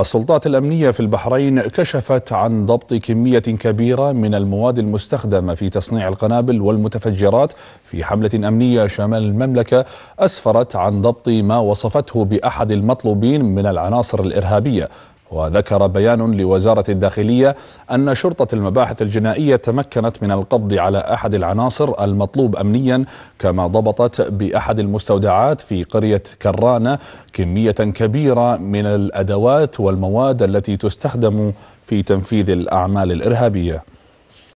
السلطات الأمنية في البحرين كشفت عن ضبط كمية كبيرة من المواد المستخدمة في تصنيع القنابل والمتفجرات في حملة أمنية شمال المملكة أسفرت عن ضبط ما وصفته بأحد المطلوبين من العناصر الإرهابية وذكر بيان لوزارة الداخلية أن شرطة المباحث الجنائية تمكنت من القبض على أحد العناصر المطلوب أمنيا كما ضبطت بأحد المستودعات في قرية كرانة كمية كبيرة من الأدوات والمواد التي تستخدم في تنفيذ الأعمال الإرهابية